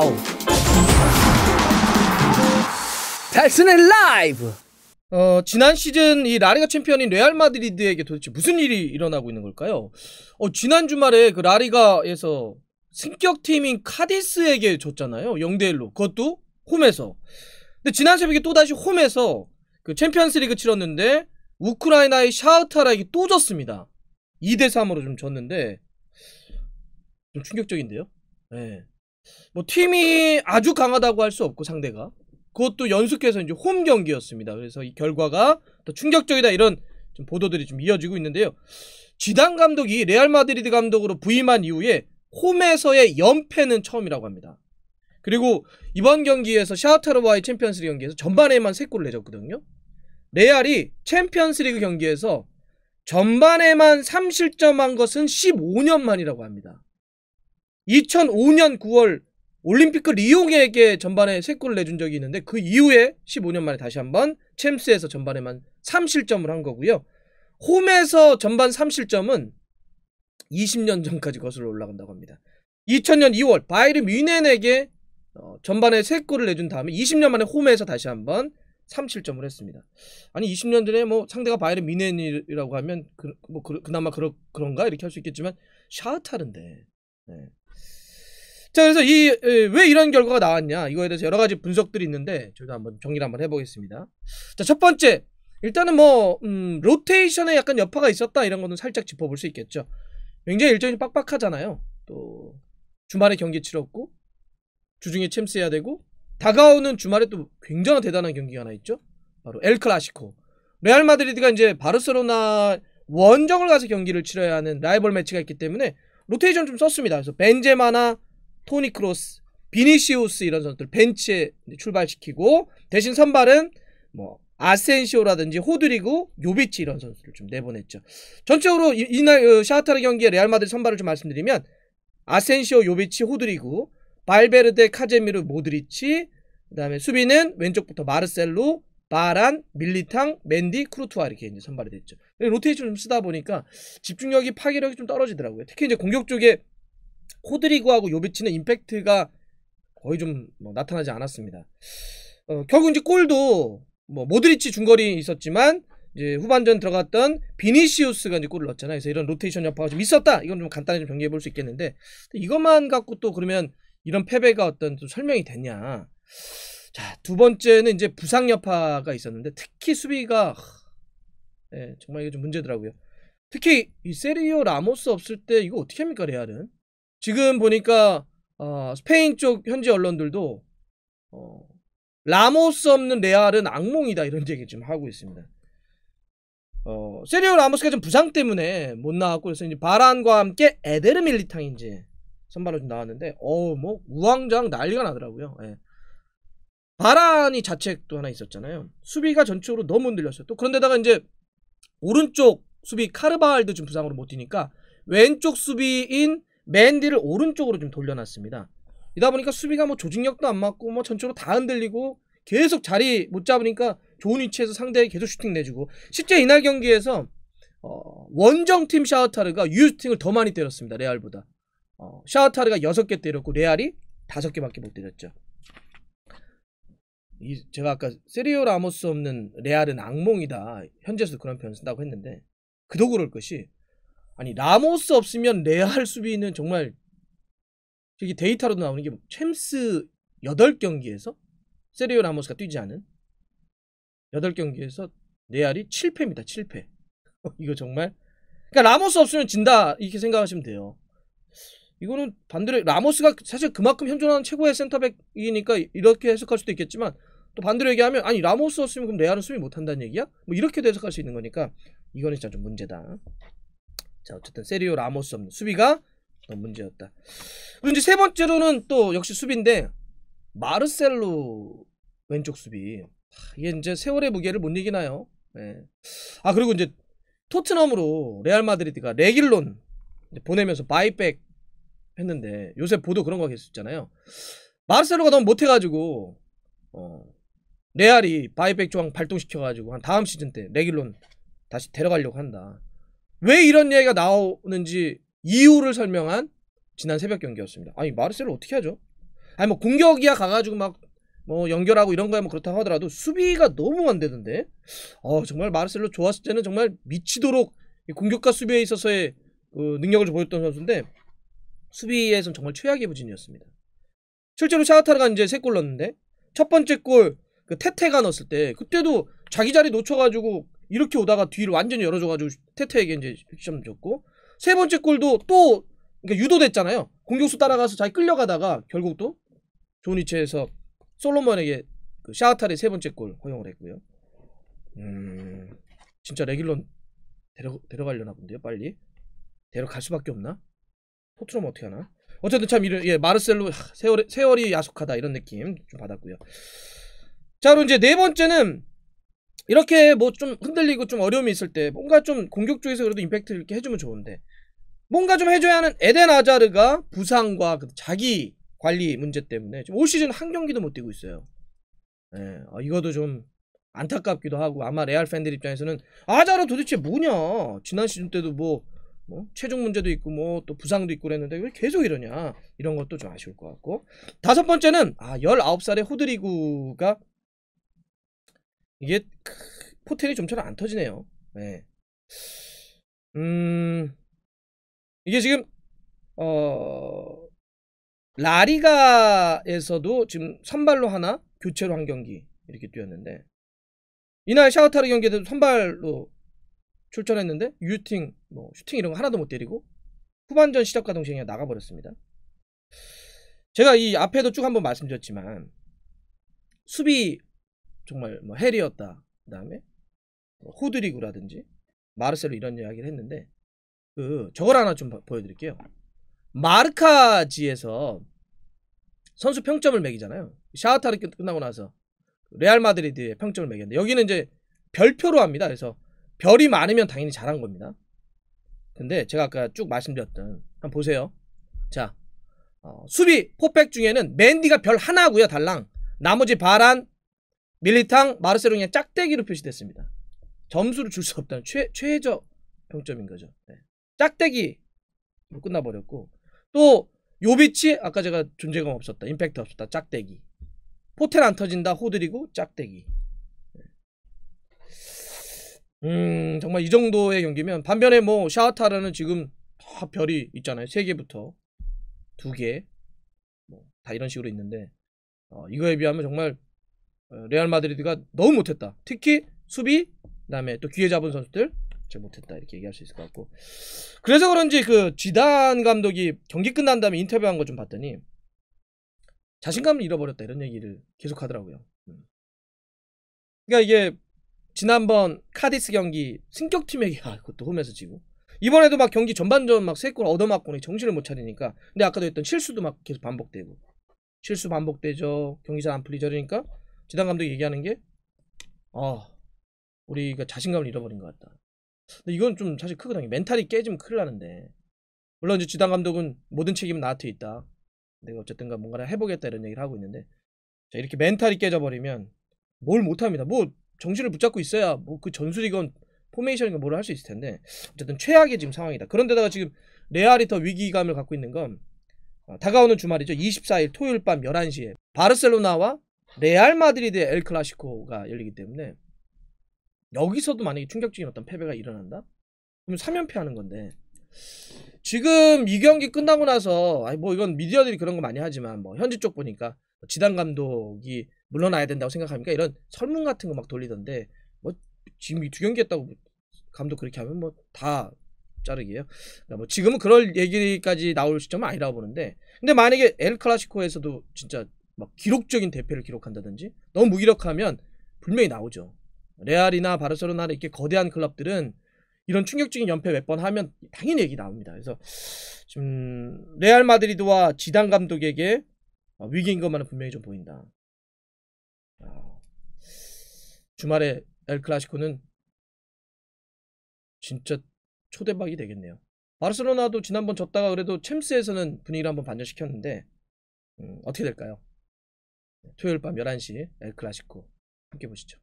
와우! 달슨의 라이브! 어, 지난 시즌 이 라리가 챔피언인 레알 마드리드에게 도대체 무슨 일이 일어나고 있는 걸까요? 어, 지난 주말에 그 라리가에서 승격팀인 카디스에게 졌잖아요. 0 대1로. 그것도 홈에서. 근데 지난 새벽에 또다시 홈에서 그 챔피언스 리그 치렀는데 우크라이나의 샤우타라에게 또 졌습니다. 2대3으로 좀 졌는데 좀 충격적인데요. 네. 뭐 팀이 아주 강하다고 할 수 없고 상대가 그것도 연속해서 이제 홈 경기였습니다. 그래서 이 결과가 더 충격적이다 이런 좀 보도들이 좀 이어지고 있는데요. 지단 감독이 레알 마드리드 감독으로 부임한 이후에 홈에서의 연패는 처음이라고 합니다. 그리고 이번 경기에서 샤우타르와의 챔피언스리그 경기에서 전반에만 3골을 내줬거든요. 레알이 챔피언스리그 경기에서 전반에만 3실점한 것은 15년 만이라고 합니다. 2005년 9월 올림픽 을 리옹에게 전반에 3골을 내준 적이 있는데 그 이후에 15년 만에 다시 한번 챔스에서 전반에만 3실점을 한 거고요. 홈에서 전반 3실점은 20년 전까지 거슬러 올라간다고 합니다. 2000년 2월 바이르 뮌헨에게 어, 전반에 3골을 내준 다음에 20년 만에 홈에서 다시 한번 3실점을 했습니다. 아니 20년 전에 뭐 상대가 바이르 뮌헨이라고 하면 그, 뭐 그, 나마 그러, 그런가 이렇게 할 수 있겠지만 샤흐타른데 네. 자, 그래서 이, 왜 이런 결과가 나왔냐. 이거에 대해서 여러 가지 분석들이 있는데, 저희도 한번 정리를 한번 해보겠습니다. 자, 첫 번째. 일단은 뭐, 음, 로테이션에 약간 여파가 있었다. 이런 거는 살짝 짚어볼 수 있겠죠. 굉장히 일정이 빡빡하잖아요. 또, 주말에 경기 치렀고, 주중에 챔스해야 되고, 다가오는 주말에 또 굉장히 대단한 경기가 하나 있죠. 바로 엘 클라시코. 레알 마드리드가 이제 바르셀로나 원정을 가서 경기를 치러야 하는 라이벌 매치가 있기 때문에 로테이션 좀 썼습니다. 그래서 벤제마나 토니 크로스, 비니시우스 이런 선수들 벤치에 출발시키고 대신 선발은 뭐 아센시오라든지 호드리고 요비치 이런 선수를 좀 내보냈죠. 전적으로 이날 어, 샤타르 경기에 레알 마드리 선발을 좀 말씀드리면 아센시오, 요비치, 호드리고 발베르데, 카제미르, 모드리치 그다음에 수비는 왼쪽부터 마르셀로, 바란, 밀리탕, 맨디, 크루투아 이렇게 이제 선발이 됐죠. 로테이션 좀 쓰다 보니까 집중력이 파괴력이 좀 떨어지더라고요. 특히 이제 공격 쪽에 호드리고하고 요비치는 임팩트가 거의 좀뭐 나타나지 않았습니다. 어, 결국 이제 골도 뭐 모드리치 중거리 있었지만 이제 후반전 들어갔던 비니시우스가 이제 골을 넣었잖아요. 그래서 이런 로테이션 여파가 좀 있었다. 이건 좀 간단히 좀 정리해 볼 수 있겠는데 이것만 갖고 또 그러면 이런 패배가 어떤 좀 설명이 됐냐 자, 두 번째는 이제 부상 여파가 있었는데 특히 수비가 예, 정말 이게 좀 문제더라고요. 특히 이 세리오 라모스 없을 때 이거 어떻게 합니까 레알은? 지금 보니까 어, 스페인 쪽 현지 언론들도 어, 라모스 없는 레알은 악몽이다 이런 얘기 좀 하고 있습니다. 어, 세리오 라모스가 좀 부상 때문에 못 나왔고 그래서 이제 바란과 함께 에데르 밀리탕이 이제 선발로 좀 나왔는데 어뭐 우왕좌왕 난리가 나더라고요. 예. 바란이 자책도 하나 있었잖아요. 수비가 전적으로 너무 흔들렸어요. 또 그런데다가 이제 오른쪽 수비 카르바알도 좀 부상으로 못 뛰니까 왼쪽 수비인 맨디를 오른쪽으로 좀 돌려놨습니다. 이다 보니까 수비가 뭐 조직력도 안 맞고 뭐 전체로 다 흔들리고 계속 자리 못 잡으니까 좋은 위치에서 상대에 계속 슈팅 내주고 실제 이날 경기에서 어, 원정팀 샤우타르가 유슈팅을 더 많이 때렸습니다. 레알보다. 어, 샤우타르가 6개 때렸고 레알이 5개밖에 못 때렸죠. 이, 제가 아까 세리오 라모스 없는 레알은 악몽이다. 현재도 에서 그런 표현 을 쓴다고 했는데 그도 그럴 것이 아니 라모스 없으면 레알 수비는 정말 저기 데이터로 나오는 게 챔스 8경기에서 세리오 라모스가 뛰지 않은 8경기에서 레알이 7패입니다. 7패. 이거 정말 그러니까 라모스 없으면 진다 이렇게 생각하시면 돼요. 이거는 반대로 라모스가 사실 그만큼 현존하는 최고의 센터백이니까 이렇게 해석할 수도 있겠지만 또 반대로 얘기하면 아니 라모스 없으면 그럼 레알은 수비 못한다는 얘기야? 뭐 이렇게도 해석할 수 있는 거니까 이거는 진짜 좀 문제다. 자, 어쨌든 세리오 라모스 없는 수비가 문제였다. 그리고 이제 세 번째로는 또 역시 수비인데 마르셀로 왼쪽 수비. 아, 이게 이제 세월의 무게를 못 이기나요? 네. 아 그리고 이제 토트넘으로 레알 마드리드가 레길론 보내면서 바이백 했는데 요새 보도 그런 거 계셨잖아요. 마르셀로가 너무 못해가지고 어, 레알이 바이백 조항 발동시켜가지고 한 다음 시즌 때 레길론 다시 데려가려고 한다. 왜 이런 얘기가 나오는지 이유를 설명한 지난 새벽 경기였습니다. 아니 마르셀을 어떻게 하죠? 아니 뭐 공격이야 가가지고 막 뭐 연결하고 이런 거야 뭐 그렇다고 하더라도 수비가 너무 안 되던데. 어 정말 마르셀로 좋았을 때는 정말 미치도록 공격과 수비에 있어서의 그 능력을 좀 보였던 선수인데 수비에선 정말 최악의 부진이었습니다. 실제로 샤하타르가 이제 세 골 넣었는데 첫 번째 골그 테테가 넣었을 때 그때도 자기 자리 놓쳐가지고 이렇게 오다가 뒤를 완전히 열어줘가지고 테테에게 이제 시점 줬고 세 번째 골도 또 그러니까 유도됐잖아요. 공격수 따라가서 자기 끌려가다가 결국 또 조니체에서 솔로몬에게 그샤아타리세 번째 골 허용을 했고요. 음, 진짜 레길런 데려, 데려가려나 본데요, 빨리. 데려갈 수밖에 없나? 토트넘 어떻게 하나? 어쨌든 참 이런 예 마르셀로 세월 세월이 야속하다 이런 느낌 좀 받았고요. 자, 그럼 이제 네 번째는 이렇게 뭐 좀 흔들리고 좀 어려움이 있을 때 뭔가 좀 공격적에서 그래도 임팩트를 이렇게 해주면 좋은데 뭔가 좀 해줘야 하는 에덴 아자르가 부상과 그 자기 관리 문제 때문에 지금 올 시즌 한 경기도 못 뛰고 있어요. 예, 네, 이것도 좀 안타깝기도 하고 아마 레알 팬들 입장에서는 아자르 도대체 뭐냐 지난 시즌 때도 뭐, 뭐 체중 문제도 있고 뭐 또 부상도 있고 그랬는데 왜 계속 이러냐 이런 것도 좀 아쉬울 것 같고 다섯 번째는 아 19살의 호드리구가 이게 포텐이 좀처럼 안 터지네요. 네. 음 이게 지금 어 라리가에서도 지금 선발로 하나 교체로 한 경기 이렇게 뛰었는데 이날 샤우타르 경기에도 선발로 출전했는데 유팅 뭐 슈팅 이런 거 하나도 못 때리고 후반전 시작과 동시에 그냥 나가버렸습니다. 제가 이 앞에도 쭉 한번 말씀드렸지만 수비 정말 뭐 해리였다. 그다음에 호드리구라든지 뭐 마르셀로 이런 이야기를 했는데 그 저걸 하나 좀 보여드릴게요. 마르카지에서 선수 평점을 매기잖아요. 샤하타르 끝나고 나서 레알 마드리드의 평점을 매겼는데 여기는 이제 별표로 합니다. 그래서 별이 많으면 당연히 잘한 겁니다. 근데 제가 아까 쭉 말씀드렸던 한번 보세요. 자 어, 수비 포백 중에는 맨디가 별 하나고요. 달랑 나머지 바란 밀리탕 마르세로냐 짝대기로 표시됐습니다. 점수를 줄 수 없다는 최, 최저 평점인 거죠. 네. 짝대기로 끝나버렸고 또 요비치 아까 제가 존재감 없었다. 임팩트 없었다. 짝대기. 포텐 안 터진다. 호들이고 짝대기. 네. 음 정말 이 정도의 경기면 반면에 뭐 샤아타라는 지금 다 별이 있잖아요. 세 개부터 두 개. 뭐다 이런 식으로 있는데 어, 이거에 비하면 정말 어, 레알 마드리드가 너무 못했다. 특히 수비, 그다음에 또 기회 잡은 선수들 잘 못했다 이렇게 얘기할 수 있을 것 같고. 그래서 그런지 그 지단 감독이 경기 끝난 다음에 인터뷰한 거 좀 봤더니 자신감을 잃어버렸다 이런 얘기를 계속 하더라고요. 음. 그러니까 이게 지난번 카디스 경기 승격팀에게 아 그것도 홈에서 지고 이번에도 막 경기 전반전 막 세 골 얻어맞고 정신을 못 차리니까 근데 아까도 했던 실수도 막 계속 반복되고 실수 반복되죠 경기 잘 안 풀리죠 그러니까 지단 감독이 얘기하는 게 아, 우리가 자신감을 잃어버린 것 같다. 근데 이건 좀 사실 크거든요. 멘탈이 깨지면 큰일 나는데. 물론 이제 지단 감독은 모든 책임은 나한테 있다. 내가 어쨌든가 뭔가를 해보겠다 이런 얘기를 하고 있는데 자, 이렇게 멘탈이 깨져버리면 뭘 못합니다. 뭐 정신을 붙잡고 있어야 뭐 그 전술이건 포메이션이건 뭘 할 수 있을 텐데 어쨌든 최악의 지금 상황이다. 그런데다가 지금 레알이 더 위기감을 갖고 있는 건 어, 다가오는 주말이죠. 24일 토요일 밤 11시에 바르셀로나와 레알 마드리드의 엘 클라시코가 열리기 때문에 여기서도 만약에 충격적인 어떤 패배가 일어난다? 그럼 3연패 하는 건데 지금 이 경기 끝나고 나서 아니 뭐 이건 미디어들이 그런 거 많이 하지만 뭐 현지 쪽 보니까 뭐 지단 감독이 물러나야 된다고 생각합니까? 이런 설문 같은 거 막 돌리던데 뭐 지금 이 두 경기 했다고 감독 그렇게 하면 뭐 다 자르기예요. 그러니까 뭐 지금은 그럴 얘기까지 나올 시점은 아니라고 보는데 근데 만약에 엘 클라시코에서도 진짜 막 기록적인 대패를 기록한다든지 너무 무기력하면 분명히 나오죠. 레알이나 바르셀로나나 이렇게 거대한 클럽들은 이런 충격적인 연패 몇 번 하면 당연히 얘기 나옵니다. 그래서 지금 레알 마드리드와 지단 감독에게 위기인 것만은 분명히 좀 보인다. 아, 주말에 엘 클라시코는 진짜 초대박이 되겠네요. 바르셀로나도 지난번 졌다가 그래도 챔스에서는 분위기를 한번 반전시켰는데 음, 어떻게 될까요? 토요일 밤 11시 엘클라시코 함께 보시죠.